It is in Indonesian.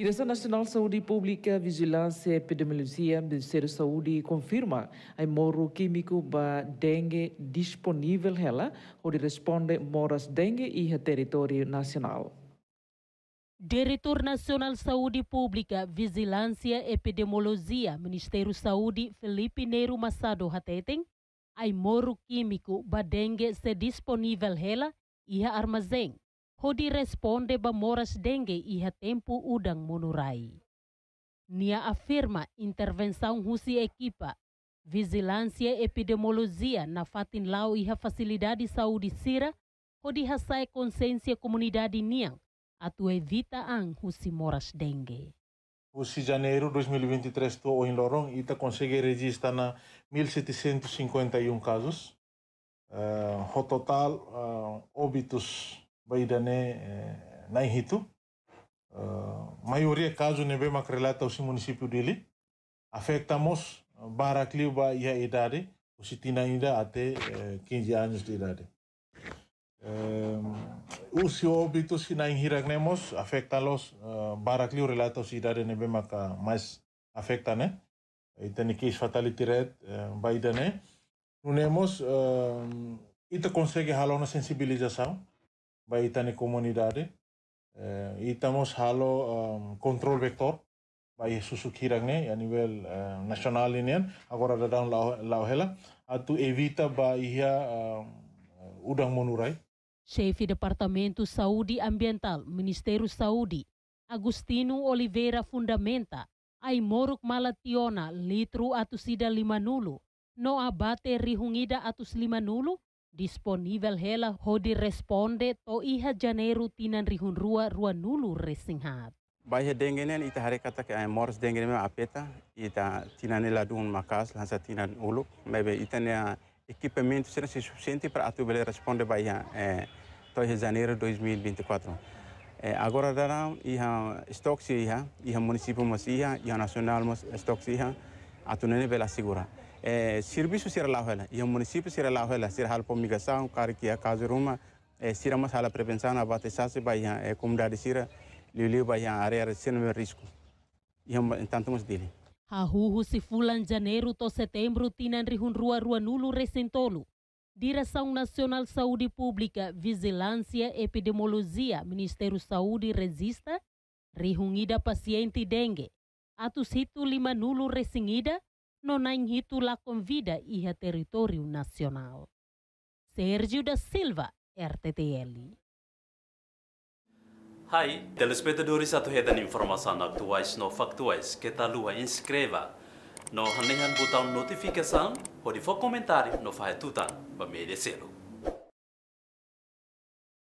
Direção Nacional de Saúde Pública, Vigilância e Epidemiologia do Ministério da Saúde confirma a morro químico para dengue disponível ela, onde responde moras dengue e território nacional. Diretor Nacional de Saúde Pública, Vigilância e Epidemiologia, Ministério da Saúde, Felipe Neiro Massado Hateteng, a morro químico para dengue se disponível ela e armazém hodi responde ba moras dengue iha tempo udang monurai. Nia afirma intervenção husi ekipa, vigilância epidemiologia na Lau iha facilidade Saudi sira, hodi hasai consciência comunidade niang, atu evita ang husi moras dengue. Husi janeiro 2023 to o lorong ita consegue registrar na 1751 casos. Uh, ho total uh, eh, óbitos Υπάρχει ε, να idade ε, που είναι ε, πιο σημαντική. Η maioría των casos που είναι relacionados με το κοινό, afecta-nos που είναι ακόμα και 15 anos. Επίση, η είναι πιο σημαντική, η idade που είναι η είναι πιο σημαντική, η idade που είναι va tani comunidade uh, eh, itamos halo um, control vector susu kirang ne a nivel uh, nacional inian agora ada daun lau hela atu evita ba ia uh, um, udang monurai Chefe Departamento Saúde Ambiental, Ministério Saudi, Agustino Oliveira fundamenta ai moruk malationa litru atusida lima nulu, no abate rihungida atus lima disponível hela hodi responde to iha janeiro tinan rihun rua rua nulu resinghat. Baya dengenen ita hari kata ke mors dengenen apeta ita tinan ela dun makas lansa tinan uluk mebe ita ne sera será suficiente para a tubela responde bai ha eh, to iha janeiro 2024. Eh, agora dará iha estoque iha iha município mas iha iha nacional mas estoque iha atunene bela sigura. é, serviço será Lauela e o município será Lauela, fora, será para migração, cara que a casa ruma, é, será uma prevenção, a batizar se vai comunidade será, lhe vai a área sem o risco. E então temos dele. A rua se fulan janeiro to setembro tinan rihun rua rua nulo recentolo. Direção Nacional Saúde Pública, Vigilância, Epidemiologia, Ministério Saúde Resista, reunida paciente dengue. Atusito lima nulo resinida, Nonainhito la convida e a território nacional. Sérgio da Silva, RTTL. Hai, telespectadores atuhetan informação atuais no factuais que talua lua inscreva. No hanehan botão notificação, pode for comentário no fahetutan, ba merecelo.